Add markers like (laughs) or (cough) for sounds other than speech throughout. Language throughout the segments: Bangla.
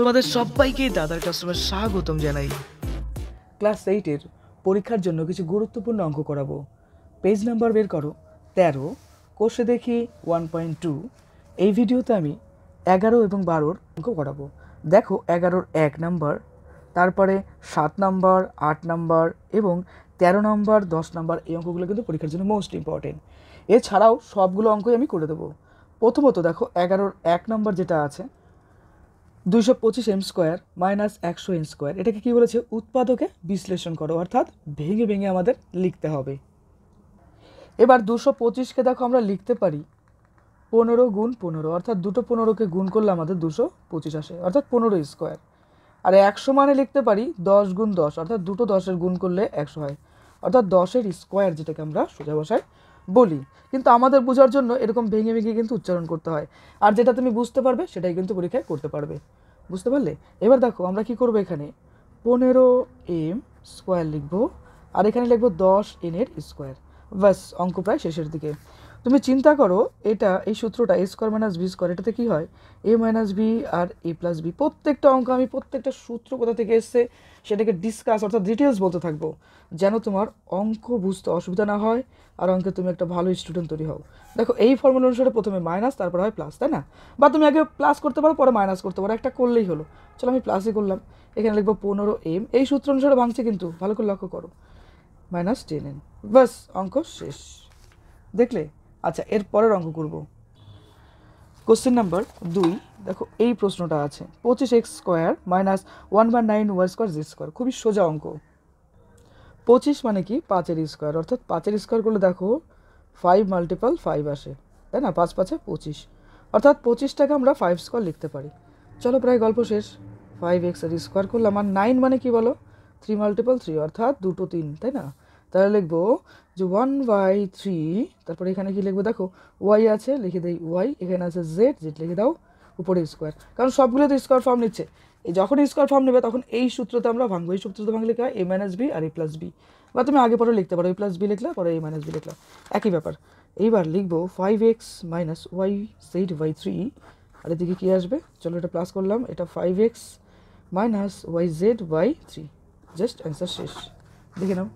তোমাদের সবাইকে দাদার ক্লাসরুমে স্বাগতম জানাই ক্লাস এইটের পরীক্ষার জন্য কিছু গুরুত্বপূর্ণ অঙ্ক করাবো পেজ নাম্বার বের করো তেরো কোষে দেখি ওয়ান পয়েন্ট টু এই ভিডিওতে আমি এগারো এবং বারোর অঙ্ক করাবো দেখো এগারোর এক নাম্বার তারপরে সাত নাম্বার আট নাম্বার এবং তেরো নম্বর দশ নম্বর এই অঙ্কগুলো কিন্তু পরীক্ষার জন্য মোস্ট ইম্পর্টেন্ট এছাড়াও সবগুলো অঙ্কই আমি করে দেবো প্রথমত দেখো এগারোর এক নম্বর যেটা আছে দুইশো পঁচিশ এম স্কোয়ার মাইনাস একশো এম স্কোয়ার এটাকে কী বলেছে উৎপাদকে বিশ্লেষণ করো অর্থাৎ ভেঙে ভেঙে আমাদের লিখতে হবে এবার দুশো পঁচিশকে দেখো আমরা লিখতে পারি পনেরো গুণ পনেরো অর্থাৎ দুটো পনেরোকে গুণ করলে আমাদের দুশো পঁচিশ আসে অর্থাৎ পনেরো স্কোয়ার আর একশো মানে লিখতে পারি দশ গুণ দশ অর্থাৎ দুটো দশের গুণ করলে একশো হয় অর্থাৎ দশের স্কোয়ার যেটাকে আমরা সোজা বসায় বলি কিন্তু আমাদের বোঝার জন্য এরকম ভেঙে ভেঙে কিন্তু উচ্চারণ করতে হয় আর যেটা তুমি বুঝতে পারবে সেটাই কিন্তু পরীক্ষায় করতে পারবে বুঝতে পারলে এবার দেখো আমরা কি করব এখানে পনেরো এম স্কোয়ার লিখবো আর এখানে লিখবো দশ এনের স্কোয়ার ব্যাস অঙ্ক প্রায় শেষের দিকে তুমি চিন্তা করো এটা এই সূত্রটা A square minus B square এটাতে কী হয় এ মাইনাস বি আর এ প্লাস বি প্রত্যেকটা অঙ্ক আমি প্রত্যেকটা সূত্র কোথা থেকে এসছে সেটাকে ডিসকাস অর্থাৎ ডিটেলস বলতে থাকবো যেন তোমার অঙ্ক বুঝতে অসুবিধা না হয় আর অঙ্কে তুমি একটা ভালো স্টুডেন্ট তৈরি হও দেখো এই ফর্মুলা অনুসারে প্রথমে মাইনাস তারপর হয় প্লাস তাই না বা তুমি আগে প্লাস করতে পারো পরে মাইনাস করতে পারো একটা করলেই হলো চলো আমি প্লাসই করলাম এখানে লিখবো পনেরো এম এই সূত্র অনুসারে ভাঙছে কিন্তু ভালো করে লক্ষ্য করো মাইনাস টেন এন বাস অঙ্ক শেষ দেখলে আচ্ছা এরপরের অঙ্ক করব কোশ্চেন নাম্বার দুই দেখো এই প্রশ্নটা আছে পঁচিশ X square minus one by nine Y square Z square খুবই সোজা অঙ্ক পঁচিশ মানে কি পাঁচের স্কোয়ার অর্থাৎ পাঁচের স্কোয়ার করলে দেখো ফাইভ মাল্টিপাল ফাইভ আসে তাই না পাঁচ পাঁচে পঁচিশ অর্থাৎ পঁচিশটাকে আমরা ফাইভ স্কোয়ার লিখতে পারি চলো প্রায় গল্প শেষ ফাইভ এক্সের স্কোয়ার করলাম আর নাইন মানে কি বলো থ্রি মাল্টিপাল থ্রি অর্থাৎ দুটো তিন তাই না তাহলে লিখবো যে ওয়ান বাই থ্রি তারপরে এখানে কি লিখবো দেখো ওয়াই আছে লিখে দেই ওয়াই এখানে আছে জেড জেড লিখে দাও উপরে স্কোয়ার কারণ সবগুলো তো স্কোয়ার ফর্ম নিচ্ছে যখন স্কোয়ার ফর্ম নেবে তখন এই সূত্রতে আমরা ভাঙবো এই সূত্রতে ভাঙলে কি হয় এ মাইনাস বি আর এ প্লাস বি বা তুমি আগে পরে লিখতে পারো এ প্লাস বি লিখলা পরে এ মাইনাস বি লিখলা একই ব্যাপার এইবার লিখবো five X minus Y Z Y three আর এদিকে কী আসবে চলো এটা প্লাস করলাম এটা five X minus Y Z Y three just answer শেষ দেখে নাও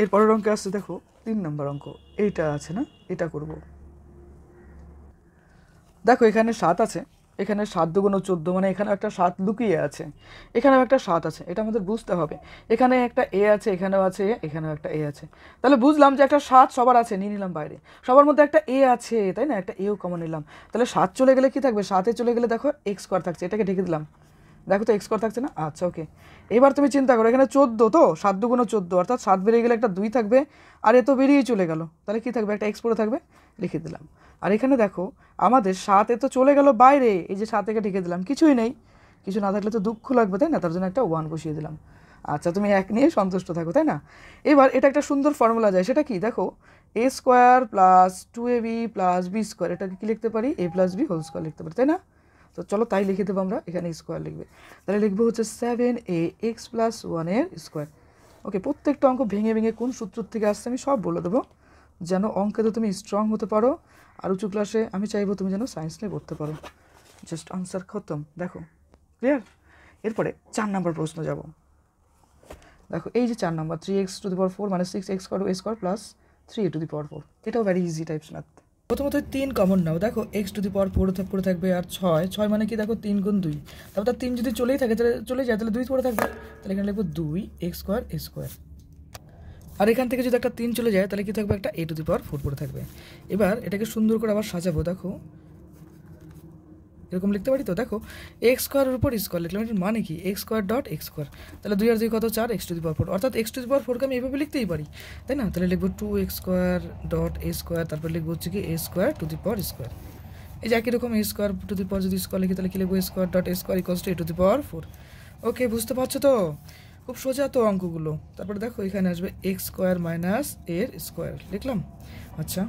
এরপরের অঙ্কে আছে দেখো তিন নম্বর অঙ্ক এইটা আছে না এটা করব দেখো এখানে সাত আছে এখানে সাত দুগুণ চোদ্দ মানে এখানেও একটা সাত লুকিয়ে আছে এখানেও একটা সাত আছে এটা আমাদের বুঝতে হবে এখানে একটা এ আছে এখানেও আছে এ এখানেও একটা এ আছে তাহলে বুঝলাম যে একটা সাত সবার আছে নিয়ে নিলাম বাইরে সবার মধ্যে একটা এ আছে তাই না একটা এও কমন নিলাম তাহলে সাত চলে গেলে কি থাকবে সাতে চলে গেলে দেখো এক্স স্কোয়ার থাকছে এটাকে ঢেকে দিলাম দেখো তো এক্স স্কোয়ার থাকছে না আচ্ছা ওকে এবার তুমি চিন্তা করো এখানে চোদ্দো তো সাত দুগুণো চোদ্দো অর্থাৎ সাত বেরিয়ে গেলে একটা দুই থাকবে আর এ তো বেরিয়েই চলে গেল তাহলে কী থাকবে একটা এক্স পরে থাকবে লিখে দিলাম আর এখানে দেখো আমাদের সাত এ তো চলে গেল বাইরে এই যে সাত একে ঢেকে দিলাম কিছুই নেই কিছু না থাকলে তো দুঃখ লাগবে তাই না তার জন্য একটা ওয়ান বসিয়ে দিলাম আচ্ছা তুমি এক নিয়ে সন্তুষ্ট থাকো তাই না এবার এটা একটা সুন্দর ফর্মুলা যায় সেটা কি দেখো A square plus two A B plus B square এটাকে কী লিখতে পারি A plus B whole square লিখতে পারি তাই না তো চলো তাই লিখে দেবো আমরা এখানে স্কোয়ার লিখবে তাহলে লিখবো হচ্ছে সেভেন এ এক্স প্লাস ওয়ানের স্কোয়ার ওকে প্রত্যেকটা অঙ্ক ভেঙে ভেঙে কোন সূত্র থেকে আসছে আমি সব বলে দেবো যেন অঙ্কে তো তুমি স্ট্রং হতে পারো আর উঁচু ক্লাসে আমি চাইবো তুমি যেন সায়েন্স নিয়ে পড়তে পারো জাস্ট আনসার খতম দেখো ক্লিয়ার এরপরে চার নম্বর প্রশ্ন যাব দেখো এই যে চার নম্বর three X to the power four মানে six X square X square plus three A to the power four এটাও ভ্যারি ইজি টাইপস ম্যাথ প্রথমত তিন কমন নাও দেখো X to the power four পড়ে থাকবে আর ছয় ছয় মানে কি দেখো তিন গুণ দুই তারপর তার তিন যদি চলেই থাকে তাহলে চলে যায় তাহলে দুই পড়ে থাকবে তাহলে এখানে লিখবো দুই এক্স স্কোয়ার এক্স স্কোয়ার আর এখান থেকে যদি একটা তিন চলে যায় তাহলে কি থাকবে একটা এ টু দি পাওয়ার ফোর পড়ে থাকবে এবার এটাকে সুন্দর করে আবার সাজাবো দেখো এরকম লিখতে পারি তো দেখো এক্স স্কোয়ারের উপর স্কোয়ার লিখলাম এটার মানে কি X square dot X square তাহলে দুই আর দুই কত চার X to the power four অর্থাৎ এক্স টু দি পাওয়ার ফোরকে আমি এভাবে লিখতেই পারি তাই না তাহলে লিখবো two X square dot A square তারপর লিখবো হচ্ছে কি A square to the power square এই যে একই রকম এ স্কোয়ার টু দি পাওয়ার যদি স্কোয়ার লিখি তাহলে কি লিখবো square dot A square equal to A to the power four okay বুঝতে পারছো তো খুব সোজা তো অঙ্কগুলো তারপরে দেখো এখানে আসবে এক্স স্কোয়ার মাইনাস এর স্কোয়ার লিখলাম আচ্ছা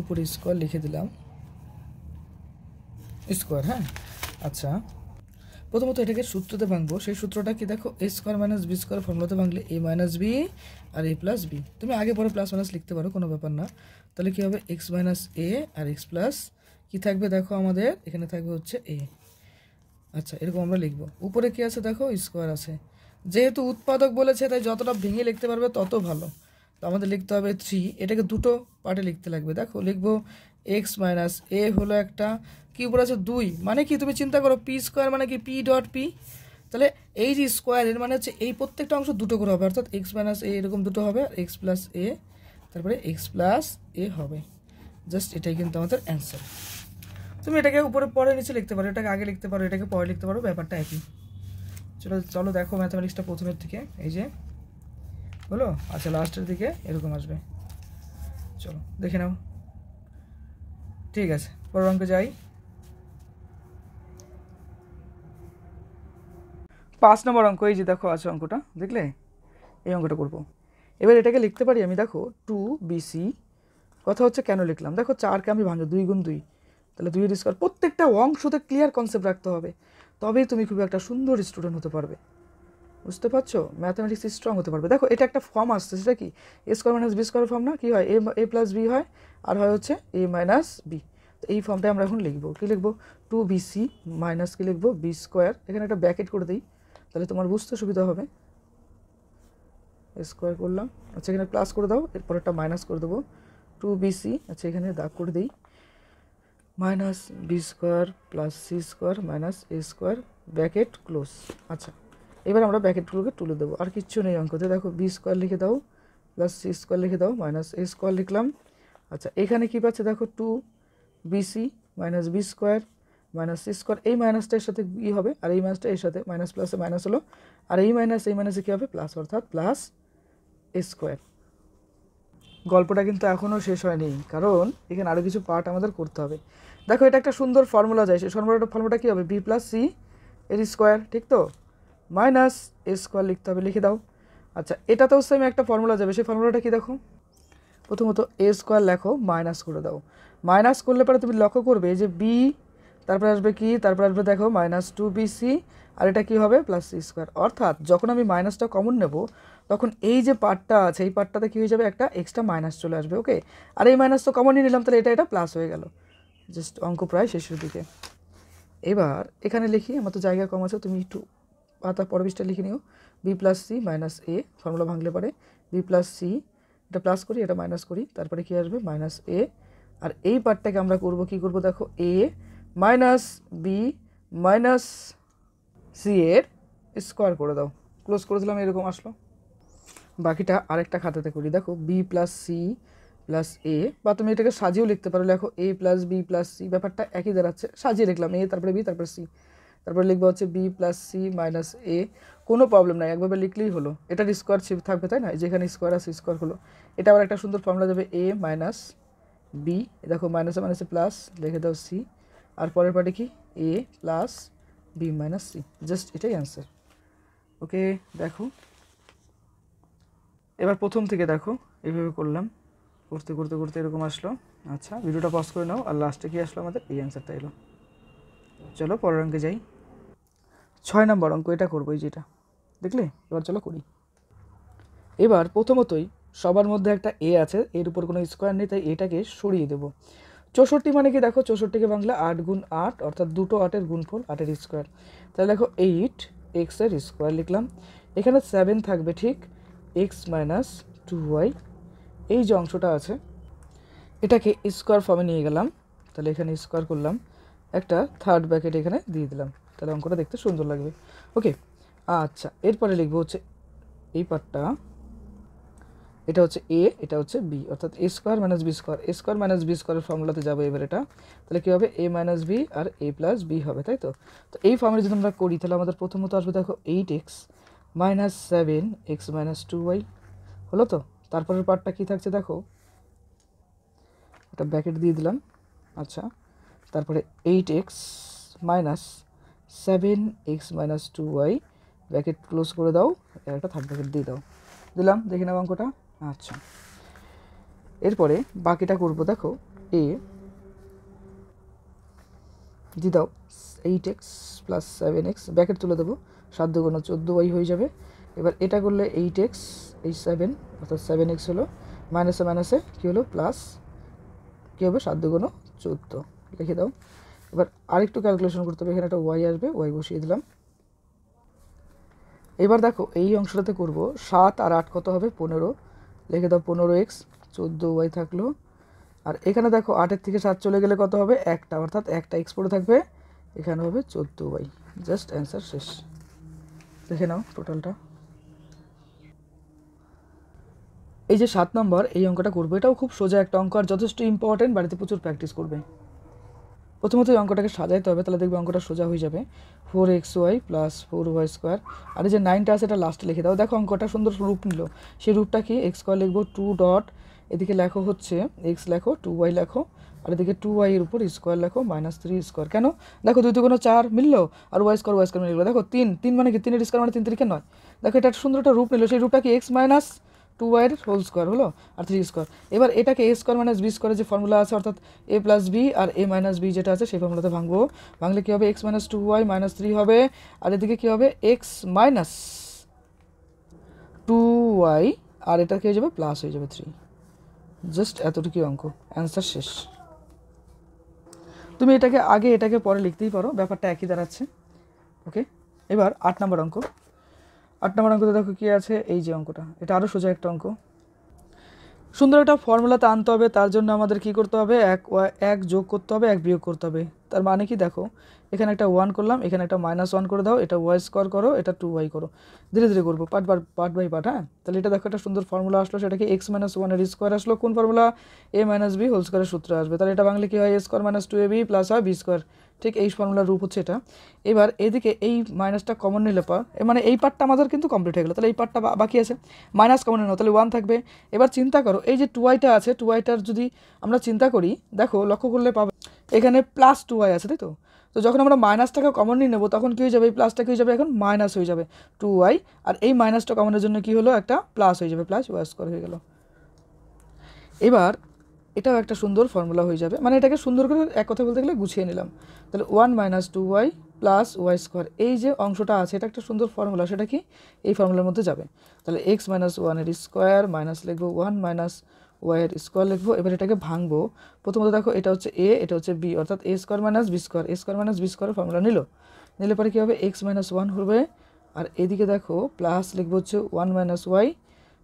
উপরে স্কোয়ার লিখে দিলাম স্কোয়ার হ্যাঁ আচ্ছা প্রথমত এটাকে সূত্রতে ভাঙবো সেই সূত্রটা কি দেখো A square minus B square ফর্মুলাতে ভাঙলে এ মাইনাস বি আর এ প্লাস বি তুমি আগে পরে প্লাস মাইনাস লিখতে পারো কোনো ব্যাপার না তাহলে কী হবে এক্স মাইনাস এ আর এক্স প্লাস কী থাকবে দেখো আমাদের এখানে থাকবে হচ্ছে এ আচ্ছা এরকম আমরা লিখবো উপরে কি আছে দেখো স্কোয়ার আছে যেহেতু উৎপাদক বলেছে তাই যতটা ভেঙে লিখতে পারবে তত ভালো তো আমাদের লিখতে হবে থ্রি এটাকে দুটো পার্টে লিখতে লাগবে দেখো লিখবো এক্স মাইনাস এ হলো একটা কি উপরে আছে দুই মানে কি তুমি চিন্তা করো পি স্কোয়ার মানে কি পি ডট পি তাহলে এই যে স্কোয়ার এর মানে হচ্ছে এই প্রত্যেকটা অংশ দুটো করে হবে অর্থাৎ এক্স মাইনাস এ এরকম দুটো হবে আর এক্স প্লাস এ তারপরে এক্স প্লাস এ হবে জাস্ট এটাই কিন্তু আমাদের অ্যান্সার তুমি এটাকে উপরে পরে নিচে লিখতে পারো এটাকে আগে লিখতে পারো এটাকে পরে লিখতে পারো ব্যাপারটা একই চলো চলো দেখো ম্যাথামেটিক্সটা প্রথমের থেকে এই যে হলো আচ্ছা লাস্টের দিকে এরকম আসবে চলো দেখে নাও ঠিক আছে পরের অঙ্কে যাই পাঁচ নম্বর অঙ্ক এই যে দেখো আছে অঙ্কটা দেখলে এই অঙ্কটা করব এবার এটাকে লিখতে পারি আমি দেখো টু বিসি কথা হচ্ছে কেন লিখলাম দেখো চারকে আমি ভাঙি দুই গুণ দুই তাহলে দুই স্কোয়ার প্রত্যেকটা অংশতে ক্লিয়ার কনসেপ্ট রাখতে হবে তবেই তুমি খুব একটা সুন্দর স্টুডেন্ট হতে পারবে বুঝতে পারছো ম্যাথামেটিক্স স্ট্রং হতে পারবে দেখো এটা একটা ফর্ম আসছে সেটা কি A square minus B square form না কী হয় এ এ প্লাস বি হয় আর হয় হচ্ছে এ মাইনাস বি তো এই ফর্মটা আমরা এখন লিখবো কী লিখবো টু বি সি মাইনাস কী লিখবো বি স্কোয়ার এখানে একটা ব্যাকেট করে দিই তাহলে তোমার বুঝতে সুবিধা হবে স্কোয়ার করলাম আচ্ছা এখানে প্লাস করে দাও এরপর একটা মাইনাস করে দেবো টু বি সি আচ্ছা এখানে দাগ করে দিই minus B square plus C square minus A square bracket close আচ্ছা এবার আমরা ব্যাকেটগুলোকে তুলে দেবো আর কিচ্ছু নেই অঙ্কতে দেখো বি স্কোয়ার লিখে দাও প্লাস সি স্কোয়ার লিখে দাও মাইনাস এ স্কোয়ার লিখলাম আচ্ছা এখানে কী পাচ্ছে দেখো two BC minus B square minus C square এই মাইনাসটা এর সাথে ই হবে আর এই মাইনাসটা এর সাথে মাইনাস প্লাসে মাইনাস হলো আর এই মাইনাস এই মাইনাসে কী হবে প্লাস অর্থাৎ প্লাস এ স্কোয়ার গল্পটা কিন্তু এখনও শেষ হয়নি কারণ এখানে আরও কিছু পার্ট আমাদের করতে হবে দেখো এটা একটা সুন্দর ফর্মুলা যায় সেই ফর্মুলাটা ফর্মুলাটা কী হবে বি প্লাস সি এর স্কোয়ার ঠিক তো মাইনাস এ স্কোয়ার লিখতে হবে লিখে দাও আচ্ছা এটা তো সেম একটা ফর্মুলা যাবে সেই ফর্মুলাটা কি দেখো প্রথমত এ স্কোয়ার লেখো মাইনাস করে দাও মাইনাস করলে পরে তুমি লক্ষ্য করবে যে বি তারপরে আসবে কি তারপরে আসবে দেখো মাইনাস টু বিসি আর এটা কি হবে প্লাস সি স্কোয়ার অর্থাৎ যখন আমি মাইনাসটা কমন নেব তখন এই যে পার্টটা আছে এই পার্টটাতে কী হয়ে যাবে একটা এক্সট্রা মাইনাস চলে আসবে ওকে আর এই মাইনাস তো কমনই নিলাম তাহলে এটা এটা প্লাস হয়ে গেল জাস্ট অঙ্ক প্রায় শেষের দিকে এবার এখানে লিখি আমার তো জায়গা কম আছে তুমি একটু আর তার পরের বিষটা লিখে নিও B plus C minus A formula ভাঙলে পারে বি প্লাস সি এটা প্লাস করি এটা মাইনাস করি তারপরে কী আসবে মাইনাস এ আর এই পার্টটাকে আমরা করব কি করব দেখো A minus B minus C এর স্কোয়ার করে দাও ক্লোজ করে দিলাম এরকম আসলো বাকিটা আরেকটা খাতাতে করি দেখো B plus C plus A বা তুমি এটাকে সাজিয়েও লিখতে পারো লেখো A plus B plus C ব্যাপারটা একই দাঁড়াচ্ছে সাজিয়ে লিখলাম এ তারপরে বি তারপরে সি তারপরে লিখবো হচ্ছে B plus C minus A কোনো প্রবলেম নাই একভাবে লিখলেই হলো এটার স্কোয়ার থাকবে তাই না যেখানে স্কোয়ার আছে স্কোয়ার হলো এটা আবার একটা সুন্দর ফর্মুলা যাবে এ মাইনাস বি দেখো মাইনাসে মাইনাসে প্লাস লিখে দাও সি আর পরের পার্টি কি A plus B minus C just এটাই অ্যান্সার ওকে দেখো এবার প্রথম থেকে দেখো এভাবে করলাম করতে করতে করতে এরকম আসলো আচ্ছা ভিডিওটা পজ করে নাও আর লাস্টে কি আসলো আমাদের এই অ্যান্সারটা এলো চলো পরের অঙ্কে যাই ছয় নম্বর অঙ্ক এটা করবো এই যেটা দেখলে এবার চলো করি এবার প্রথমতই সবার মধ্যে একটা এ আছে এর উপর কোনো স্কোয়ার নেই তাই এটাকে সরিয়ে দেবো চৌষট্টি মানে কি দেখো চৌষট্টিকে বাংলা আট গুণ আট অর্থাৎ দুটো আটের গুণফল আটের স্কোয়ার তাহলে দেখো এইট এক্সের স্কোয়ার লিখলাম এখানে সেভেন থাকবে ঠিক এক্স মাইনাস টু ওয়াই এই যে অংশটা আছে এটাকে স্কোয়ার ফর্মে নিয়ে গেলাম তাহলে এখানে স্কোয়ার করলাম একটা থার্ড ব্যাকেট এখানে দিয়ে দিলাম আলঙ্করা দেখতে সুন্দর লাগবে ওকে আচ্ছা এরপরে লিখব হচ্ছে এই পাটটা এটা হচ্ছে এ এটা হচ্ছে বি অর্থাৎ a square minus b square a square minus b square এর ফর্মুলাতে যাব এবারে এটা তাহলে কি হবে a মাইনাস b আর a প্লাস b হবে তাই তো তো এই ফর্মে যদি আমরা করি তাহলে আমাদের প্রথম ওটা আসবে দেখো 8x - 7x - 2y হলো তো তারপরের পাটটা কি থাকছে দেখো এটা ব্র্যাকেট দিয়ে দিলাম আচ্ছা তারপরে 8x - seven X minus two Y bracket close করে দাও একটা থার্ড ব্র্যাকেট দিয়ে দাও দিলাম দেখে নাও অঙ্কটা আচ্ছা এরপরে বাকিটা করব দেখো এ দিয়ে দাও eight X plus seven X bracket তুলে দেবো সাত দুগুণ চোদ্দো ওয়াই হয়ে যাবে এবার এটা করলে এইট এক্স এই সেভেন অর্থাৎ সেভেন এক্স হলো মাইনাসে মাইনাসে কী হলো প্লাস কী হবে সাত দুগুণ চোদ্দো লিখে দাও এবার আরেকটু ক্যালকুলেশন করতে হবে এখানে একটা ওয়াই আসবে ওয়াই বসিয়ে দিলাম এবার দেখো এই অংশটাতে করব সাত আর আট কত হবে পনেরো লিখে দাও পনেরো এক্স চোদ্দো ওয়াই থাকলো আর এখানে দেখো আটের থেকে সাত চলে গেলে কত হবে একটা অর্থাৎ একটা এক্স পড়ে থাকবে এখানে হবে চোদ্দো ওয়াই জাস্ট অ্যান্সার শেষ দেখে নাও টোটালটা এই যে সাত নম্বর এই অঙ্কটা করবো এটাও খুব সোজা একটা অঙ্ক আর যথেষ্ট ইম্পর্টেন্ট বাড়িতে প্রচুর প্র্যাকটিস করবে প্রথমত এই অঙ্কটাকে সাজাইতে হবে তাহলে দেখবে অঙ্কটা সোজা হয়ে যাবে four X Y plus four Y square আর এই যে নাইনটা আছে এটা লাস্টে লিখে দাও দেখো অঙ্কটা সুন্দর রূপ নিল সেই রূপটা কি এক্স স্কোয়ার লিখবো টু ডট এদিকে লেখো হচ্ছে এক্স লেখো টু ওয়াই লেখো আর এদিকে টু ওয়াইয়ের উপর স্কোয়ার লেখো মাইনাস থ্রি স্কোয়ার কেন দেখো দুই কোনো চার মিললো আর ওয়াই স্কোয়ার ওয়াই স্কোয়ার মিলল দেখো তিন তিন মানে কি তিনের স্কোয়ার মানে তিন তিনকে নয় দেখো এটা সুন্দর একটা রূপ নিল সেই রূপটা কি এক্স মাইনাস টু ওয়াইয়ের হোল স্কোয়ার হলো আর থ্রি স্কোয়ার এবার এটাকে এ স্কোয়ার মাইনাস বি স্কোয়ারের যে ফর্মুলা আছে অর্থাৎ এ প্লাস বি আর এ মাইনাস বি যেটা আছে সেই ফর্মুলাতে ভাঙবো ভাঙলে কী হবে X minus two Y minus three হবে আর এদিকে কী হবে এক্স মাইনাস টু ওয়াই আর এটা কী হয়ে যাবে প্লাস হয়ে যাবে থ্রি জাস্ট এতটুকুই অঙ্ক অ্যান্সার শেষ তুমি এটাকে আগে এটাকে পরে লিখতেই পারো ব্যাপারটা একই দাঁড়াচ্ছে ওকে এবার আট নম্বর অঙ্ক আট নম্বর অঙ্কতে দেখো কী আছে এই যে অঙ্কটা এটা আরও সোজা একটা অঙ্ক সুন্দর একটা ফর্মুলাতে আনতে হবে তার জন্য আমাদের কি করতে হবে এক এক যোগ করতে হবে এক বিয়োগ করতে হবে তার মানে কি দেখো এখানে একটা ওয়ান করলাম এখানে একটা মাইনাস ওয়ান করে দাও এটা ওয়াই স্কোয়ার করো এটা টু ওয়াই করো ধীরে ধীরে করবো পার্ট বার পার্ট বাই পার্ট হ্যাঁ তাহলে এটা দেখো একটা সুন্দর ফর্মুলা আসলো সেটাকে এক্স মাইনাস ওয়ানের স্কোয়ার আসলো কোন formula A minus B whole স্কোয়ারের সূত্র আসবে তাহলে এটা বাংলা কী হয় A square minus two A B plus হয় বি স্কোয়ার ঠিক এই ফর্মুলার রূপ হচ্ছে এটা এবার এদিকে এই মাইনাসটা কমন নিলে পর মানে এই পার্টটা আমাদের কিন্তু কমপ্লিট হয়ে গেলো তাহলে এই পার্টটা বাকি আছে মাইনাস কমন নিল তাহলে ওয়ান থাকবে এবার চিন্তা করো এই যে টু ওয়াইটা আছে টু ওয়াইটার যদি আমরা চিন্তা করি দেখো লক্ষ্য করলে পাবে এখানে প্লাস টু ওয়াই আছে তাই তো তো যখন আমরা মাইনাসটাকে কমন নিয়ে নেবো তখন কী হয়ে যাবে এই প্লাসটা কী হয়ে যাবে এখন মাইনাস হয়ে যাবে টু ওয়াই আর এই মাইনাসটা কমনের জন্য কী হলো একটা প্লাস হয়ে যাবে প্লাস ওয়াই স্কোয়ার হয়ে গেল এবার এটাও একটা সুন্দর ফর্মুলা হয়ে যাবে মানে এটাকে সুন্দর করে এক কথা বলতে গেলে গুছিয়ে নিলাম তাহলে one minus two Y plus Y square এই যে অংশটা আছে এটা একটা সুন্দর ফর্মুলা সেটা কি এই ফর্মুলার মধ্যে যাবে তাহলে এক্স মাইনাস ওয়ানের স্কোয়ার মাইনাস লিখবো ওয়ান মাইনাস ওয়াইয়ের স্কোয়ার লিখবো এবার এটাকে ভাঙবো প্রথমত দেখো এটা হচ্ছে এ এটা হচ্ছে বি অর্থাৎ A square minus B square A square minus B square formula নিল নিলে পরে কী হবে এক্স মাইনাস ওয়ান হবে আর এদিকে দেখো প্লাস লিখবো হচ্ছে ওয়ান মাইনাস ওয়াই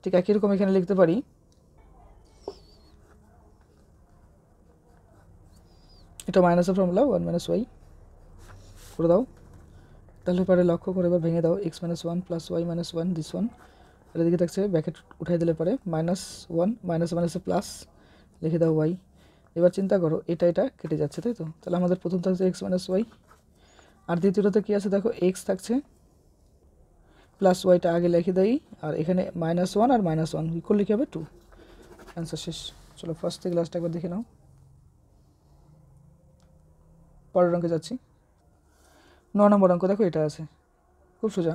ঠিক একই রকম এখানে লিখতে পারি এটা মাইনাসের ফর্মুলা ওয়ান মাইনাস ওয়াই করে দাও তাহলে পরে লক্ষ্য করে এবার ভেঙে দাও X minus one plus Y minus one this one তাহলে দিকে থাকছে ব্যাকেট উঠাই দিলে পরে মাইনাস ওয়ান মাইনাস মাইনাসে প্লাস লিখে দাও ওয়াই এবার চিন্তা করো এটা এটা কেটে যাচ্ছে তাই তো তাহলে আমাদের প্রথম থাকছে এক্স মাইনাস ওয়াই আর দ্বিতীয়টাতে কী আছে দেখো এক্স থাকছে প্লাস ওয়াইটা আগে লিখে দেয় আর এখানে মাইনাস ওয়ান আর মাইনাস ওয়ান ইকুয়াল লিখে হবে টু অ্যান্সার শেষ চলো ফার্স্ট থেকে লাস্ট একবার দেখে নাও পরের অঙ্কে যাচ্ছি ন নম্বর অঙ্ক দেখো এটা আছে খুব সোজা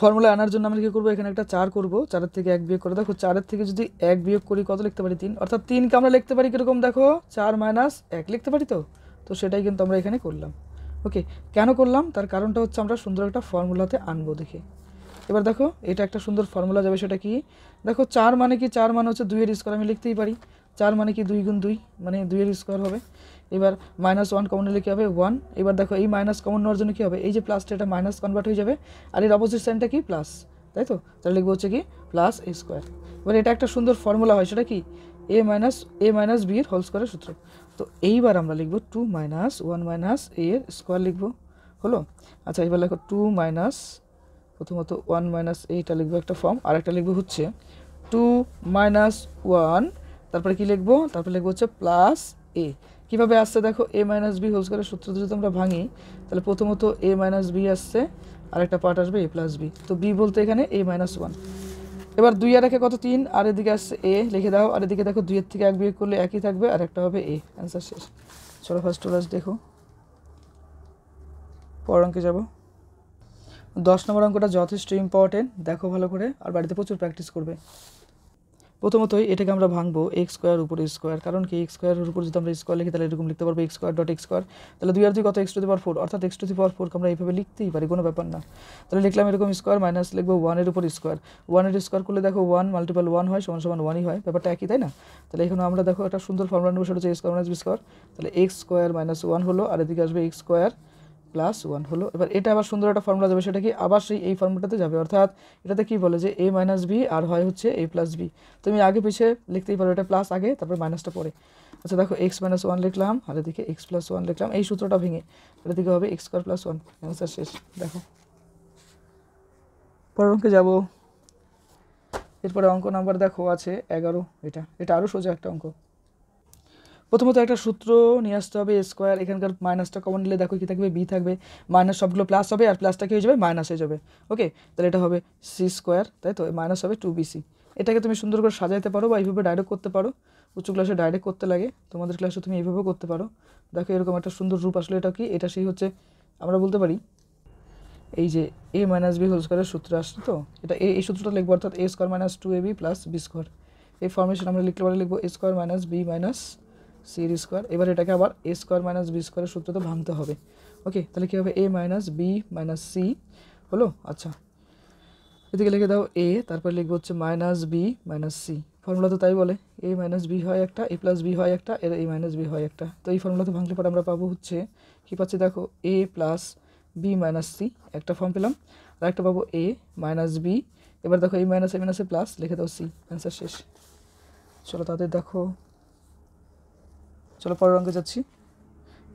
ফর্মুলা আনার জন্য আমরা কী করবো এখানে একটা চার করবো চারের থেকে এক বিয়োগ করে দেখো চারের থেকে যদি এক বিয়োগ করি কত লিখতে পারি তিন অর্থাৎ তিনকে আমরা লিখতে পারি কীরকম দেখো চার মাইনাস এক লিখতে পারি তো তো সেটাই কিন্তু আমরা এখানে করলাম ওকে কেন করলাম তার কারণটা হচ্ছে আমরা সুন্দর একটা ফর্মুলাতে আনবো দেখে এবার দেখো এটা একটা সুন্দর ফর্মুলা যাবে সেটা কি দেখো চার মানে কি চার মানে হচ্ছে দুইয়ের স্কোয়ার আমি লিখতেই পারি চার মানে কি দুই গুণ দুই মানে দুইয়ের স্কোয়ার হবে এবার মাইনাস ওয়ান কমন নিলে কী হবে ওয়ান এবার দেখো এই মাইনাস কমন নেওয়ার জন্য কী হবে এই যে প্লাসটা এটা মাইনাস কনভার্ট হয়ে যাবে আর এর অপোজিট সাইনটা কি প্লাস তাই তো তাহলে লিখবো হচ্ছে কি প্লাস এ স্কোয়ার এবার এটা একটা সুন্দর ফর্মুলা হয় সেটা কি A minus A minus B এর হোল স্কোয়ারের সূত্র তো এইবার আমরা লিখবো two minus one minus A এর স্কোয়ার লিখবো হলো আচ্ছা এবার লেখো টু মাইনাস প্রথমত ওয়ান মাইনাস এইটা লিখবো একটা ফর্ম আর একটা লিখবো হচ্ছে টু মাইনাস ওয়ান তারপরে কি লিখবো তারপরে লিখবো হচ্ছে প্লাস এ কীভাবে আসছে দেখো এ মাইনাস বি হোল স্কোয়ারের সূত্র যদি আমরা ভাঙি তাহলে প্রথমত এ মাইনাস বি আসছে আর একটা পার্ট আসবে এ প্লাস বি তো বি বলতে এখানে এ মাইনাস ওয়ান এবার দুই আর একে কত তিন আর এদিকে আসছে এ লিখে দাও আর এদিকে দেখো দুইয়ের থেকে এক বিয়োগ করলে একই থাকবে আর একটা হবে এ অ্যান্সার শেষ চলো ফার্স্ট ক্লাস দেখো পর অঙ্কে যাবো দশ নম্বর অঙ্কটা যথেষ্ট ইম্পর্টেন্ট দেখো ভালো করে আর বাড়িতে প্রচুর প্র্যাকটিস করবে প্রথমতই এটাকে আমরা ভাঙবো এক্স স্কোয়ার উপরে স্কোয়ার কারণ কি এক্স স্কোয়ারের উপর যদি আমরা স্কোয়ার লিখি তাহলে এরকম লিখতে পারবো X square dot X square তাহলে দুই আর দুই কত X to the power four অর্থাৎ এক্স টু দি পাওয়ার ফোরকে আমরা এইভাবে লিখতেই পারি কোনো ব্যাপার না তাহলে লিখলাম এরকম স্কোয়ার মাইনাস লিখবো ওয়ানের উপর স্কোয়ার ওয়ানের স্কোয়ার করলে দেখো ওয়ান মাল্টিপাল ওয়ান হয় সমান সমান ওয়ানই হয় ব্যাপারটা একই তাই না তাহলে এখানে আমরা দেখো একটা সুন্দর ফর্মুলা নেবো সেটা হচ্ছে X square minus B square তাহলে এক্স স্কোয়ার মাইনাস ওয়ান হলো আর এদিকে আসবে এক্স স্কোয়ার প্লাস ওয়ান হলো এবার এটা আবার সুন্দর একটা ফর্মুলা যাবে সেটা কি আবার সেই এই ফর্মুলাটাতে যাবে অর্থাৎ এটাতে কি বলে যে এ মাইনাস বি আর হয় হচ্ছে এ প্লাস বি তুমি আগে পিছিয়ে লিখতেই পারো এটা প্লাস আগে তারপরে মাইনাসটা পরে আচ্ছা দেখো এক্স মাইনাস ওয়ান লিখলাম আর এদিকে এক্স প্লাস ওয়ান লিখলাম এই সূত্রটা ভেঙে এটা দিকে হবে X square plus one answer শেষ দেখো পরের অঙ্কে যাবো এরপরে অঙ্ক নাম্বার দেখো আছে এগারো এটা এটা আরও সোজা একটা অঙ্ক প্রথমত একটা সূত্র নিয়ে আসতে হবে স্কোয়ার এখানকার মাইনাসটা কমন নিলে দেখো কী থাকবে বি থাকবে মাইনাস সবগুলো প্লাস হবে আর প্লাসটা কী হয়ে যাবে মাইনাস হয়ে যাবে ওকে তাহলে এটা হবে সি স্কোয়ার তাই তো মাইনাস হবে টু বিসি এটাকে তুমি সুন্দর করে সাজাইতে পারো বা এইভাবে ডাইরেক্ট করতে পারো উচ্চ ক্লাসে ডাইরেক্ট করতে লাগে তোমাদের ক্লাসে তুমি এইভাবেও করতে পারো দেখো এরকম একটা সুন্দর রূপ আসলে এটা কি এটা সেই হচ্ছে আমরা বলতে পারি এই যে এ মাইনাস বি হোল স্কোয়ারের সূত্র আসছে তো এটা এই সূত্রটা লিখবো অর্থাৎ A square minus two A B plus B square এই ফর্মেশন আমরা লিখতে পারি লিখবো A square minus B minus সির স্কোয়ার এবার এটাকে আবার এ স্কোয়ার মাইনাস বি স্কোয়ারের সূত্র তো ভাঙতে হবে ওকে তাহলে কী হবে A minus B minus C হলো আচ্ছা এদিকে লিখে দাও এ তারপর লিখবো হচ্ছে minus B minus C formula তো তাই বলে এ মাইনাস বি হয় একটা এ প্লাস বি হয় একটা এর এ মাইনাস বি হয় একটা তো এই ফর্মুলা তো ভাঙলে পরে আমরা পাবো হচ্ছে কী পাচ্ছি দেখো A plus B minus C একটা ফর্ম পেলাম আর একটা পাবো এ মাইনাস বি এবার দেখো এই মাইনাস এ এ প্লাস লিখে দাও সি অ্যান্সার শেষ চলো তাদের দেখো চলো পরের অঙ্কে যাচ্ছি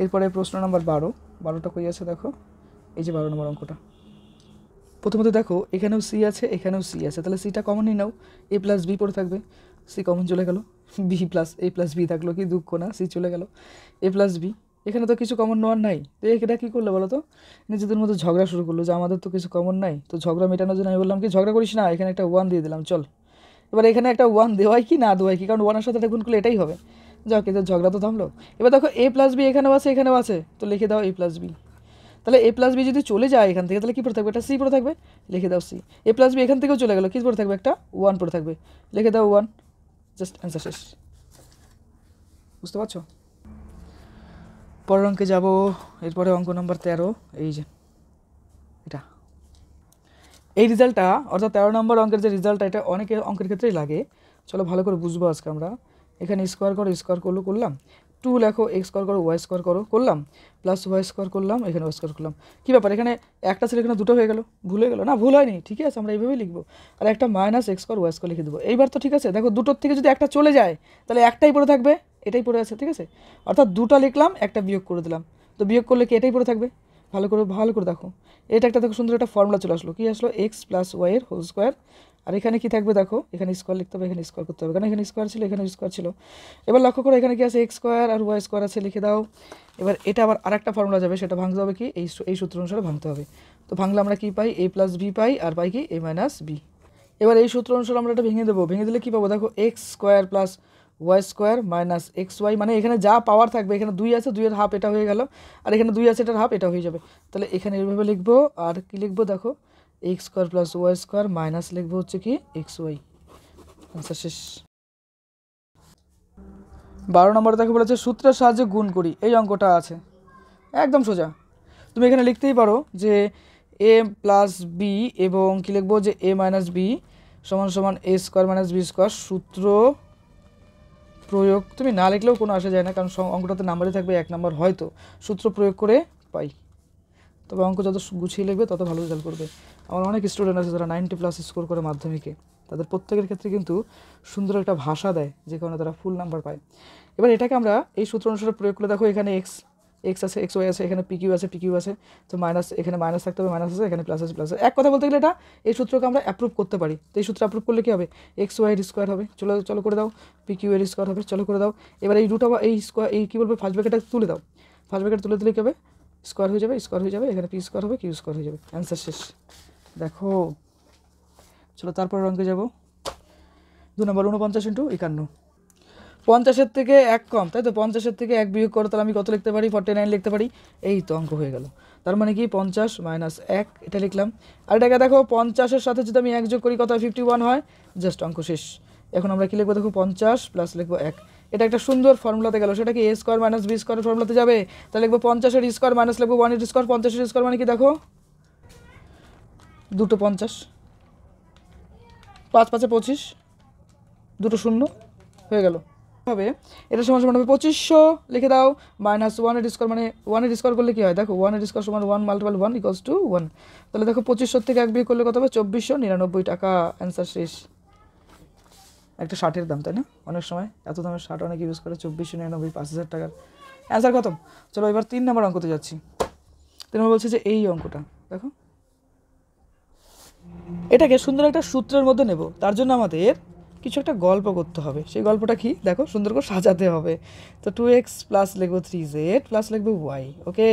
এরপরে প্রশ্ন নাম্বার বারো বারোটা কই আছে দেখো এই যে বারো নম্বর অঙ্কটা প্রথমত দেখো এখানেও সি আছে এখানেও সি আছে তাহলে সিটা কমনই নাও এ প্লাস বি পড়ে থাকবে সি কমন চলে গেল B plus A plus B থাকলো কি দুঃখ না সি চলে গেল এ প্লাস বি এখানে তো কিছু কমন নেওয়ার নাই তো এটা কী করলো বলো তো নিজেদের মধ্যে ঝগড়া শুরু করলো যে আমাদের তো কিছু কমন নাই তো ঝগড়া মেটানোর জন্য আমি বললাম কি ঝগড়া করিস না এখানে একটা ওয়ান দিয়ে দিলাম চল এবার এখানে একটা ওয়ান দেওয়াই কি না দেওয়াই কি কারণ ওয়ানের সাথে এটা গুণ করলে এটাই হবে যাকই তো ঝগড়া তো থামলো এবার দেখো a + b এখানে আছে এখানে আছে তো লিখে দাও a + b তাহলে a + b যদি চলে যায় এখান থেকে তাহলে কি পড় থাকবে এটা c পড় থাকবে লিখে দাও c a + b এখান থেকেও চলে গেল কি পড় থাকবে একটা 1 পড় থাকবে লিখে দাও 1 জাস্ট অ্যানসারস গোস্ত তো আচ্ছা পর অঙ্কে যাব এরপরে অঙ্ক নম্বর 13 এই যে এটা এই রেজাল্টটা অর্থাৎ 13 নম্বর অঙ্কের যে রেজাল্ট এটা অনেক অঙ্কের ক্ষেত্রে লাগে চলো ভালো করে বুঝবো আজকে আমরা এখানে স্কোয়ার করো স্কোয়ার করলো করলাম টু লেখো এক্স স্কোয়ার করো ওয়াই স্কোয়ার করো করলাম প্লাস ওয়াই স্কোয়ার করলাম এখানে ওয়াই স্কোয়ার করলাম কী ব্যাপার এখানে একটা ছেলে এখানে দুটো হয়ে গেল হয়ে গেলো না ভুল হয়নি ঠিক আছে আমরা এইভাবেই লিখবো আর একটা minus X square Y square লিখে দেবো এইবার তো ঠিক আছে দেখো দুটোর থেকে যদি একটা চলে যায় তাহলে একটাই পড়ে থাকবে এটাই পড়ে আছে ঠিক আছে অর্থাৎ দুটো লিখলাম একটা বিয়োগ করে দিলাম তো বিয়োগ করলে কি এটাই পড়ে থাকবে ভালো করে ভালো করে দেখো এটা একটা দেখো সুন্দর একটা ফর্মুলা চলে আসলো কী আসলো এক্স প্লাস ওয়াইয়ের হোল স্কোয়ার আর এখানে কি থাকবে দেখো এখানে স্কোয়ার লিখতে হবে এখানে স্কোয়ার করতে হবে কারণ এখানে স্কোয়ার ছিল এখানে স্কোয়ার ছিল এবার লক্ষ্য করো এখানে কি আছে এক্স স্কোয়ার আর ওয়াই স্কোয়ার আছে লিখে দাও এবার এটা আবার আরেকটা ফর্মুলা যাবে সেটা ভাঙতে হবে কি এই এই সূত্র অনুসারে ভাঙতে হবে তো ভাঙলে আমরা কি পাই এ প্লাস বি পাই আর পাই কি এ মাইনাস বি এবার এই সূত্র অনুসারে আমরা এটা ভেঙে দেবো ভেঙে দিলে কী পাবো দেখো X square plus Y square minus X Y মানে এখানে যা পাওয়ার থাকবে এখানে দুই আছে দুইয়ের হাফ এটা হয়ে গেল আর এখানে দুই আছে এটার হাফ এটা হয়ে যাবে তাহলে এখানে এইভাবে লিখবো আর কি লিখবো দেখো X square plus Y square minus লিখবো হচ্ছে কি এক্স ওয়াই আচ্ছা শেষ বারো নম্বরে তাকে বলেছে সূত্রের সাহায্যে গুণ করি এই অঙ্কটা আছে একদম সোজা তুমি এখানে লিখতেই পারো যে এ প্লাস বি এবং কী লিখবো যে এ মাইনাস বি সমান সমান A square minus B square সূত্র প্রয়োগ তুমি না লিখলেও কোনো আসা যায় না কারণ অঙ্কটাতে নাম্বারই থাকবে এক নাম্বার হয়তো সূত্র প্রয়োগ করে পাই তবে অঙ্ক যত গুছিয়ে লিখবে তত ভালো রেজাল্ট করবে আমার অনেক স্টুডেন্ট আছে যারা নাইনটি প্লাস স্কোর করে মাধ্যমিকে তাদের প্রত্যেকের ক্ষেত্রে কিন্তু সুন্দর একটা ভাষা দেয় যে কারণে তারা ফুল নাম্বার পায় এবার এটাকে আমরা এই সূত্র অনুসারে প্রয়োগ করে দেখো এখানে এক্স এক্স আছে এক্স ওয়াই আছে এখানে পিকিউ আছে কিউ আছে তো মাইনাস এখানে মাইনাস থাকতে হবে মাইনাস আছে এখানে প্লাস আছে প্লাস আছে এক কথা বলতে গেলে এটা এই সূত্রকে আমরা অ্যাপ্রুভ করতে পারি তো এই সূত্র অ্যাপ্রুভ করলে কী হবে এক্স ওয়াই স্কোয়ার হবে চলো চলো করে দাও কিউ এর স্কোয়ার হবে চলো করে দাও এবার এই দুটো এই স্কোয়ার এই কী বলবে ফার্স্ট ব্যাকেটটা তুলে দাও ফার্স্ট ব্যাকেট তুলে দিলে কী হবে স্কোয়ার হয়ে যাবে স্কোয়ার হয়ে যাবে এখানে পি স্কোয়ার হবে কিউ স্কোয়ার হয়ে যাবে অ্যান্সার শেষ দেখো চলো তারপর রঙে যাব দু নম্বর উনপঞ্চাশ ইন্টু একান্ন পঞ্চাশের থেকে এক কম তাই তো পঞ্চাশের থেকে এক বিয়োগ করো তাহলে আমি কত লিখতে পারি ফর্টি নাইন লিখতে পারি এই তো অঙ্ক হয়ে গেল তার মানে কি পঞ্চাশ মাইনাস এক এটা লিখলাম আর এটাকে দেখো পঞ্চাশের সাথে যদি আমি এক যোগ করি কত ফিফটি ওয়ান হয় জাস্ট অঙ্ক শেষ এখন আমরা কী লিখবো দেখো পঞ্চাশ প্লাস লিখবো এক এটা একটা সুন্দর ফর্মুলাতে গেল সেটা কি A square minus B square ফর্মুলাতে যাবে তাহলে লিখবো পঞ্চাশের স্কোয়ার মাইনাস লিখবো ওয়ানের স্কোয়ার পঞ্চাশের স্কোয়ার মানে কি দেখো দুটো পঞ্চাশ পাঁচ পাঁচে পঁচিশ দুটো শূন্য হয়ে গেল হবে এটা সমান সমান হবে পঁচিশশো লিখে দাও মাইনাস ওয়ানের স্কোয়ার মানে ওয়ানের স্কোয়ার করলে কী হয় দেখো ওয়ানের স্কোয়ার সমান one multiple one equals to one তাহলে দেখো পঁচিশশো থেকে এক বিয়ে করলে কত হবে চব্বিশশো নিরানব্বই টাকা অ্যান্সার শেষ একটা শার্টের দাম তাই না অনেক সময় এত দামের শার্ট অনেক ইউজ করে চব্বিশশো নিরানব্বই পাঁচ হাজার টাকার অ্যান্সার কত চলো এবার তিন নম্বর অঙ্কতে যাচ্ছি তিন নম্বর বলছে যে এই অঙ্কটা দেখো এটাকে সুন্দর একটা সূত্রের মধ্যে নেব তার জন্য আমাদের কিছু একটা গল্প করতে হবে সেই গল্পটা কি দেখো সুন্দর করে সাজাতে হবে তো টু এক্স প্লাস লিখবো থ্রি জেড প্লাস লিখবো ওয়াই ওকে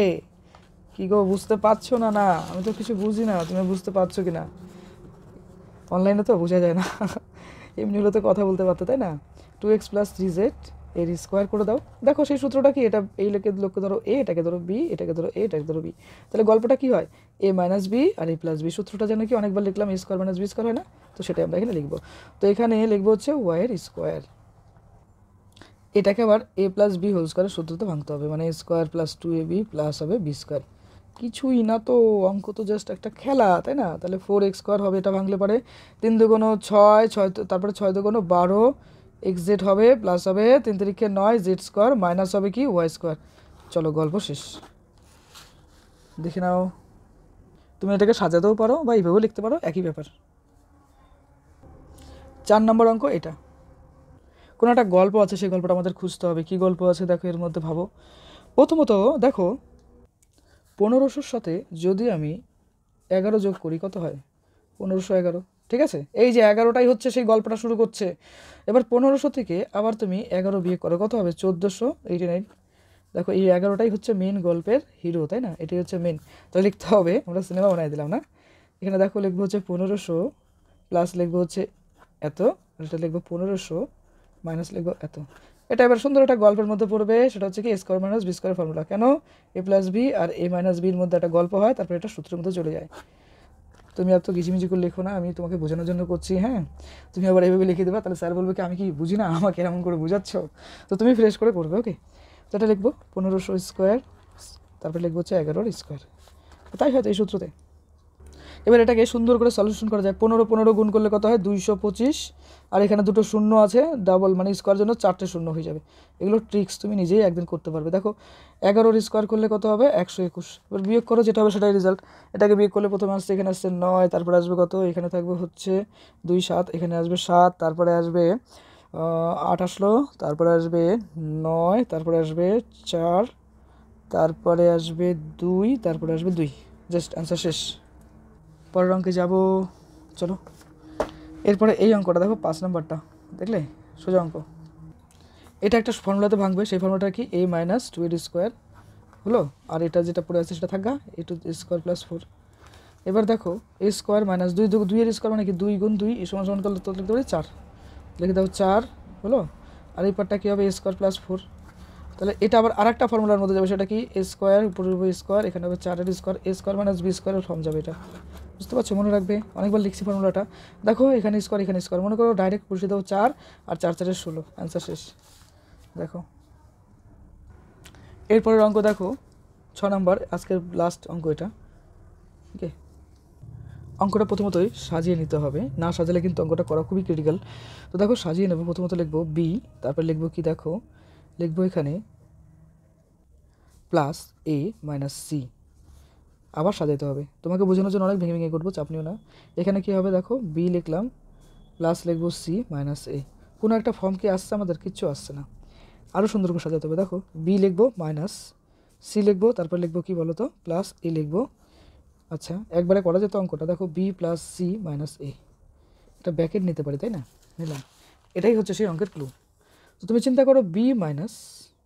কি গো বুঝতে পারছো না না আমি তো কিছু বুঝি না তুমি বুঝতে পারছো কি না অনলাইনে তো বোঝা যায় না (laughs) এমনি হলে তো কথা বলতে পারতো তাই না two X plus three Z এর স্কোয়ার করে দাও দেখো সেই সূত্রটা কি এটা এই লোকে লোককে ধরো এ এটাকে ধরো বি এটাকে ধরো এ এটাকে ধরো বি তাহলে গল্পটা কি হয় এ মাইনাস বি আর এ প্লাস বি সূত্রটা যেন কি অনেকবার লিখলাম A square minus B square হয় না তো সেটাই আমরা এখানে লিখবো তো এখানে লিখবো হচ্ছে ওয়াইয়ের স্কোয়ার এটাকে আবার এ প্লাস বি হোল স্কোয়ারের সূত্রতে ভাঙতে হবে মানে square plus two A B plus হবে বি স্কোয়ার কিছুই না তো অঙ্ক তো জাস্ট একটা খেলা তাই না তাহলে ফোর এক্স স্কোয়ার হবে এটা ভাঙলে পরে তিন দুগুণ ছয় ছয় তারপরে ছয় দুগুণ বারো এক্স জেড হবে প্লাস হবে তিন তারিখে নয় জেড স্কোয়ার মাইনাস হবে কি ওয়াই স্কোয়ার চলো গল্প শেষ দেখে নাও তুমি এটাকে সাজাতেও পারো বা এইভাবেও লিখতে পারো একই ব্যাপার চার নম্বর অঙ্ক এটা কোনো একটা গল্প আছে সেই গল্পটা আমাদের খুঁজতে হবে কি গল্প আছে দেখো এর মধ্যে ভাবো প্রথমত দেখো পনেরোশোর সাথে যদি আমি এগারো যোগ করি কত হয় পনেরোশো এগারো ঠিক আছে এই যে এগারোটাই হচ্ছে সেই গল্পটা শুরু করছে এবার পনেরোশো থেকে আবার তুমি এগারো বিয়ে করো কত হবে চোদ্দোশো এইটি নাইন দেখো এই এগারোটাই হচ্ছে মেন গল্পের হিরো তাই না এটাই হচ্ছে মেন তো লিখতে হবে আমরা সিনেমা বানাই দিলাম না এখানে দেখো লিখবো হচ্ছে পনেরোশো প্লাস লিখবো হচ্ছে এত এটা লিখবো পনেরোশো মাইনাস লিখবো এত এটা এবার সুন্দর একটা গল্পের মধ্যে পড়বে সেটা হচ্ছে কি A square minus B square formula কেন এ প্লাস বি আর এ মাইনাস বির মধ্যে একটা গল্প হয় তারপর এটা সূত্রের মধ্যে চলে যায় তুমি এত গিজিমিজি করে লেখো না আমি তোমাকে বোঝানোর জন্য করছি হ্যাঁ তুমি আবার এভাবে লিখে দেবা তাহলে স্যার বলবে কি আমি কি বুঝি না আমাকে এমন করে বোঝাচ্ছ তো তুমি ফ্রেশ করে করবে ওকে তো এটা লিখবো পনেরোশো স্কোয়ার তারপরে লিখবো হচ্ছে এগারোর স্কোয়ার তাই হয়তো এই সূত্রতে এবার এটাকে সুন্দর করে সলিউশন করা যায় পনেরো পনেরো গুণ করলে কত হয় দুইশো পঁচিশ আর এখানে দুটো শূন্য আছে ডাবল মানে স্কোয়ার জন্য চারটে শূন্য হয়ে যাবে এগুলো ট্রিক্স তুমি নিজেই একদিন করতে পারবে দেখো এগারোর স্কোয়ার করলে কত হবে একশো একুশ এবার বিয়োগ করো যেটা হবে সেটাই রেজাল্ট এটাকে বিয়োগ করলে প্রথমে আসছে এখানে আসছে নয় তারপরে আসবে কত এখানে থাকবে হচ্ছে দুই সাত এখানে আসবে সাত তারপরে আসবে আট আসলো তারপরে আসবে নয় তারপরে আসবে চার তারপরে আসবে দুই তারপরে আসবে দুই জাস্ট অ্যান্সার শেষ পরের অঙ্কে যাব চলো এরপরে এই অঙ্কটা দেখো পাঁচ নম্বরটা দেখলে সোজা অঙ্ক এটা একটা ফর্মুলাতে ভাঙবে সেই ফর্মুলাটা কি এ মাইনাস টু এর স্কোয়ার হলো আর এটা যেটা পড়ে আছে সেটা থাকা A two square plus four এবার দেখো এ স্কোয়ার মাইনাস দুই দুই এর স্কোয়ার মানে কি দুই গুণ দুই সমান সমান করলে তো লিখতে পারি চার লিখে দেখো চার হলো আর এই পারটা কী হবে এ স্কোয়ার প্লাস ফোর তাহলে এটা আবার আর একটা ফর্মুলার মধ্যে যাবে সেটা কি এ স্কোয়ার উপরের উপর স্কোয়ার এখানে হবে চারের square A square minus B স্কোয়ারের ফর্ম যাবে এটা বুঝতে পারছো মনে রাখবে অনেকবার লিখছি ফর্মুলাটা দেখো এখানে স্কোয়ার এখানে স্কোয়ার মনে করো ডাইরেক্ট বসিয়ে দাও চার আর চার চারের ষোলো অ্যান্সার শেষ দেখো এরপরের অঙ্ক দেখো ছ নম্বর আজকের লাস্ট অঙ্ক এটা ওকে অঙ্কটা প্রথমতই সাজিয়ে নিতে হবে না সাজালে কিন্তু অঙ্কটা করা খুবই ক্রিটিক্যাল তো দেখো সাজিয়ে নেবো প্রথমত লিখবো বি তারপর লিখবো কি দেখো লিখবো এখানে প্লাস এ মাইনাস সি আবার সাজাতে হবে তোমাকে বোঝানোর জন্য অনেক ভেঙে ভেঙে করবো চাপনিও না এখানে কি হবে দেখো বি লিখলাম প্লাস লিখবো সি মাইনাস এ কোনো একটা ফর্ম কি আসছে আমাদের কিচ্ছু আসছে না আরও সুন্দর করে সাজাতে হবে দেখো বি লিখবো মাইনাস সি লিখবো তারপর লিখবো কি বলো তো প্লাস এ লিখবো আচ্ছা একবারে করা যেত অঙ্কটা দেখো B plus C minus A এটা ব্যাকেট নিতে পারি তাই না নিলাম এটাই হচ্ছে সেই অঙ্কের ক্লু তো তুমি চিন্তা করো বি মাইনাস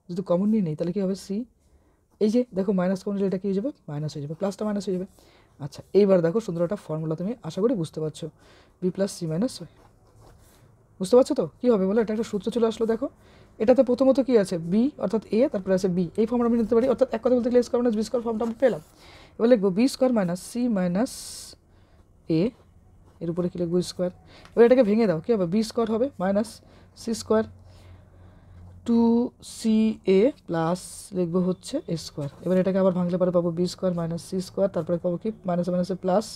যদি কমন নিয়ে নেই তাহলে কী হবে সি এই যে দেখো মাইনাস করলে এটা কি হয়ে যাবে মাইনাস হয়ে যাবে প্লাসটা মাইনাস হয়ে যাবে আচ্ছা এইবার দেখো সুন্দর একটা ফর্মুলা তুমি আশা করি বুঝতে পারছো বি প্লাস সি মাইনাস বুঝতে পারছো তো কী হবে বলো এটা একটা সূত্র চলে আসলো দেখো এটাতে প্রথমত কী আছে বি অর্থাৎ এ তারপরে আছে বি এই ফর্মটা আমি নিতে পারি অর্থাৎ এক কথা বলতে গেলে স্কোয়ার মাইনাস বি স্কোয়ার ফর্মটা আমি পেলাম এবার লিখবো B square minus C minus A এর উপরে কী লিখবো স্কোয়ার এবার এটাকে ভেঙে দাও কী হবে বি স্কোয়ার হবে minus C square two C A plus লিখবো হচ্ছে এ স্কোয়ার এবার এটাকে আবার ভাঙলে পরে পাবো B square minus C square তারপরে পাবো কি মাইনাসে মাইনাসে plus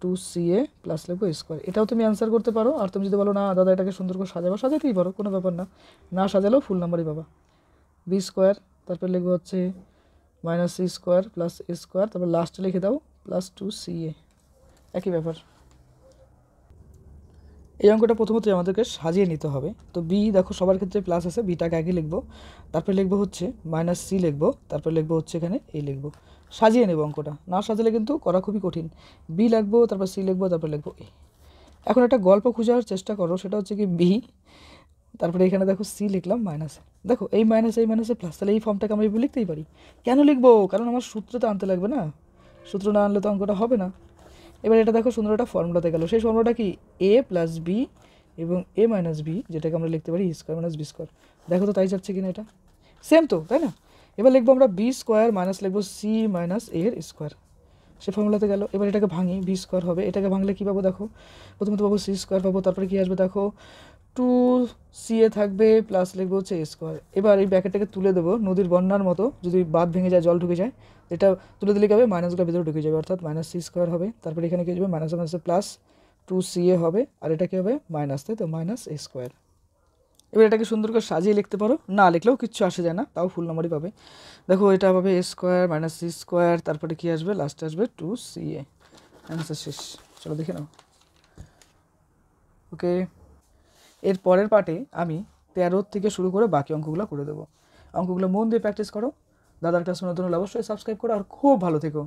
two C A plus লিখবো স্কোয়ার এটাও তুমি অ্যান্সার করতে পারো আর তুমি যদি বলো না দাদা এটাকে সুন্দর করে সাজাবো সাজাতেই পারো কোনো ব্যাপার না না সাজালেও ফুল নাম্বারই পাবা বি স্কোয়ার তারপরে লিখবো হচ্ছে minus C square plus A square তারপর লাস্টে লিখে দাও প্লাস টু সি এ একই ব্যাপার এই অঙ্কটা প্রথমত আমাদেরকে সাজিয়ে নিতে হবে তো বি দেখো সবার ক্ষেত্রে প্লাস আছে বিটাকে আগে লিখবো তারপরে লিখবো হচ্ছে মাইনাস সি লিখবো তারপরে লিখবো হচ্ছে এখানে এই লিখবো সাজিয়ে নেব অঙ্কটা না সাজালে কিন্তু করা খুবই কঠিন বি লাগবো তারপর সি লিখবো তারপর লিখবো এ এখন একটা গল্প খোঁজার চেষ্টা করো সেটা হচ্ছে কি বি তারপরে এখানে দেখো সি লিখলাম মাইনাস দেখো এই মাইনাস এই মাইনাসে প্লাস তাহলে এই ফর্মটাকে আমি লিখতেই পারি কেন লিখবো কারণ আমার সূত্র তো আনতে লাগবে না সূত্র না আনলে তো অঙ্কটা হবে না এবার এটা দেখো সুন্দর একটা ফর্মুলাতে গেল সেই ফর্মুলাটা কি এ প্লাস বি এবং এ মাইনাস বি যেটাকে আমরা লিখতে পারি স্কোয়ার মাইনাস বি স্কোয়ার দেখো তো তাই যাচ্ছে কিনা এটা সেম তো তাই না এবার লিখবো আমরা বি স্কোয়ার মাইনাস লিখবো সি মাইনাস এর স্কোয়ার সে ফর্মুলাতে গেল এবার এটাকে ভাঙি বি স্কোয়ার হবে এটাকে ভাঙলে কী পাবো দেখো প্রথমত পাবো সি স্কোয়ার পাবো তারপরে কী আসবে দেখো টু সি এ থাকবে প্লাস লিখবো হচ্ছে স্কোয়ার এবার এই ব্যাকেটটাকে তুলে দেবো নদীর বন্যার মতো যদি বাদ ভেঙে যায় জল ঢুকে যায় এটা তুলে দিলে কি হবে মাইনাসগুলো ভিতরে ঢুকে যাবে অর্থাৎ মাইনাস সি স্কোয়ার হবে তারপরে এখানে কী যাবে মাইনাস মাইনাসে প্লাস টু সি এ হবে আর এটা কী হবে মাইনাস তাই তো মাইনাস এ স্কোয়ার এবার এটাকে সুন্দর করে সাজিয়ে লিখতে পারো না লিখলেও কিচ্ছু আসে যায় না তাও ফুল নম্বরই পাবে দেখো এটা পাবে A square minus C square তারপরে কী আসবে লাস্টে আসবে টু সি এ অ্যান্সার শেষ চলো দেখে নাও ওকে এর পরের পার্টে আমি তেরো থেকে শুরু করে বাকি অঙ্কগুলো করে দেবো অঙ্কগুলো মন দিয়ে প্র্যাকটিস করো দাদার কাছে অবশ্যই সাবস্ক্রাইব করো আর খুব ভালো থেকো